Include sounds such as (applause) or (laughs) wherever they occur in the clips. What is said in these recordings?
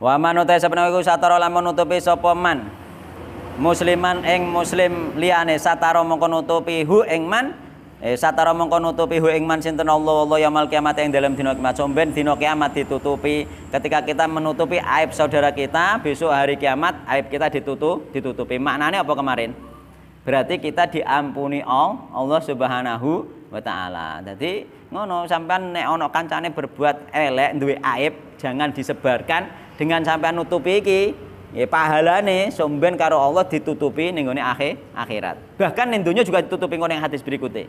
Wa man utai sapa iku satara lamun nutupi sapa man. Musliman ing muslim liyane satara mongko nutupi hu ing man. Eh satara mongko nutupi hu ing man sinten Allah Allah yaumul kiamat yang dalam dina kiamat somben dina kiamat ditutupi. Ketika kita menutupi aib saudara kita, besok hari kiamat aib kita ditutup ditutupi. Maknanya apa kemarin? Berarti kita diampuni Allah Subhanahu wa taala. Dadi ngono sampean nek ana kancane berbuat elek duwe aib jangan disebarkan dengan sampean nutupi iki ya pahala nih somben karo Allah ditutupi ning akhir akhirat. Bahkan nindunya juga ditutupi ngene hadis berikutnya.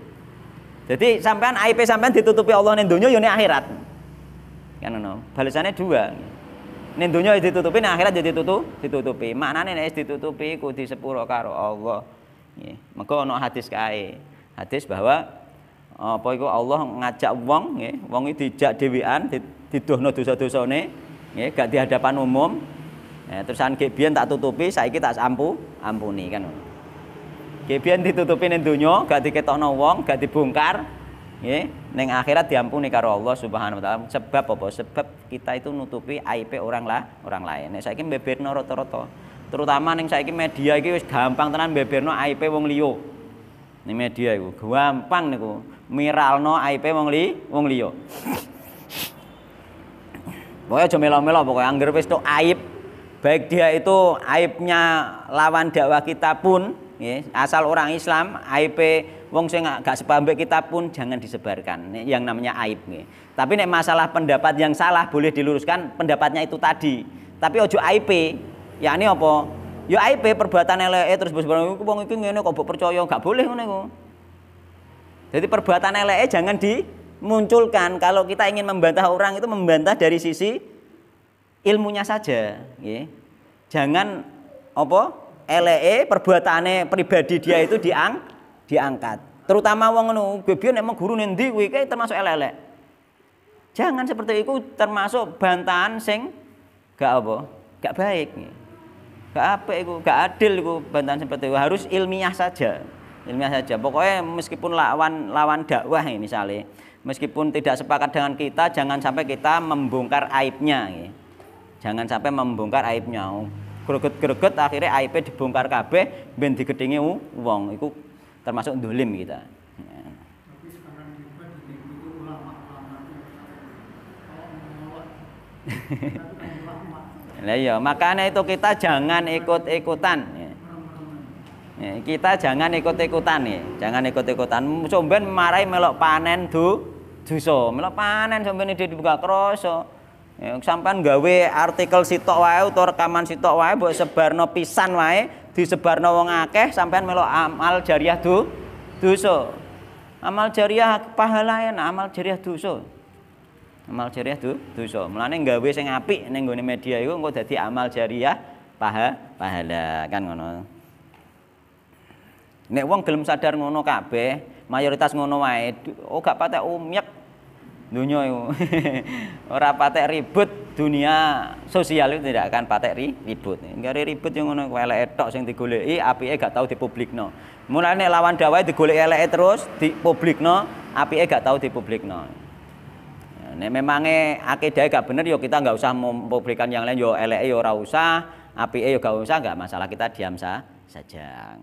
Jadi sampean aib sampean ditutupi Allah nindunya yoni ya akhirat. Kan no Balasannya dua. nindunya ya ditutupi ning akhirat jadi ya ditutup ditutupi. Mana nek ditutupi ku sepuro karo Allah. ya, Mengko ono hadis kai Hadis bahwa apa pokok Allah ngajak wong nggih, wong itu dijak dhewean didohno dosa dosa nih ya, gak di hadapan umum ya, terus an gebian tak tutupi saiki tak ampu ampuni kan gebian ditutupi ning donya gak diketokno wong gak dibongkar ya, neng akhirat diampuni karo Allah Subhanahu wa taala sebab apa sebab kita itu nutupi aib orang lah orang lain nek saiki beberno rata-rata terutama neng saiki media iki wis gampang tenan beberno aib wong liya ning media iku gampang niku miralno aib wong li wong liya Pokoknya aja melo-melo pokoknya angger wis tok aib. Baik dia itu aibnya lawan dakwah kita pun ya, asal orang Islam aib wong sing gak sepambek kita pun jangan disebarkan yang namanya aib ya. Tapi nek masalah pendapat yang salah boleh diluruskan pendapatnya itu tadi. Tapi ojo aib yakni apa? Ya aib perbuatan eleke terus bos barang wong iki ngene kok percaya gak boleh ngono Jadi perbuatan eleke jangan di munculkan kalau kita ingin membantah orang itu membantah dari sisi ilmunya saja ya. jangan apa LE perbuatannya pribadi dia itu diang diangkat terutama wong ngono bebian emang guru nendi kuwi termasuk elek jangan seperti itu termasuk bantahan sing gak apa gak baik gak apa itu gak adil itu bantahan seperti itu harus ilmiah saja ilmiah saja pokoknya meskipun lawan lawan dakwah ini misalnya meskipun tidak sepakat dengan kita jangan sampai kita membongkar aibnya ya. jangan sampai membongkar aibnya greget-greget akhirnya aibnya dibongkar kabeh ben digedingi uang itu termasuk dolim kita (laughs) ya. makanya itu kita jangan ikut-ikutan ya. Kita jangan ikut-ikutan ya, jangan ikut-ikutan. Somben marai melok panen tuh dosa. mela panen sampai dia dibuka kroso Ya, sampai gawe artikel sitok wae atau rekaman sitok wae sebar sebarno pisan wae, disebarno wong akeh sampai melo amal jariah tu dosa. Amal jariah pahala enak, amal jariah dosa. Amal jariah tu dosa. melane gawe sing apik ning gone media iku engko dadi amal jariah paha pahala kan ngono. Nek wong gelem sadar ngono kabeh, mayoritas ngono wae, oh gak patek umyek oh, dunia itu (laughs) ora patek ribut dunia sosial itu tidak akan patek ri, ribut nggak enggak ribut yang ngono eleke tok sing digoleki apike gak tau dipublikno mulane lawan dawai dawae digoleki eleke terus dipublikno apike gak tau dipublikno Ini ya, memangnya akidah gak bener yo ya kita nggak usah mempublikkan yang lain yo ya eleke yo ora usah apike yo gak usah nggak masalah kita diam sah saja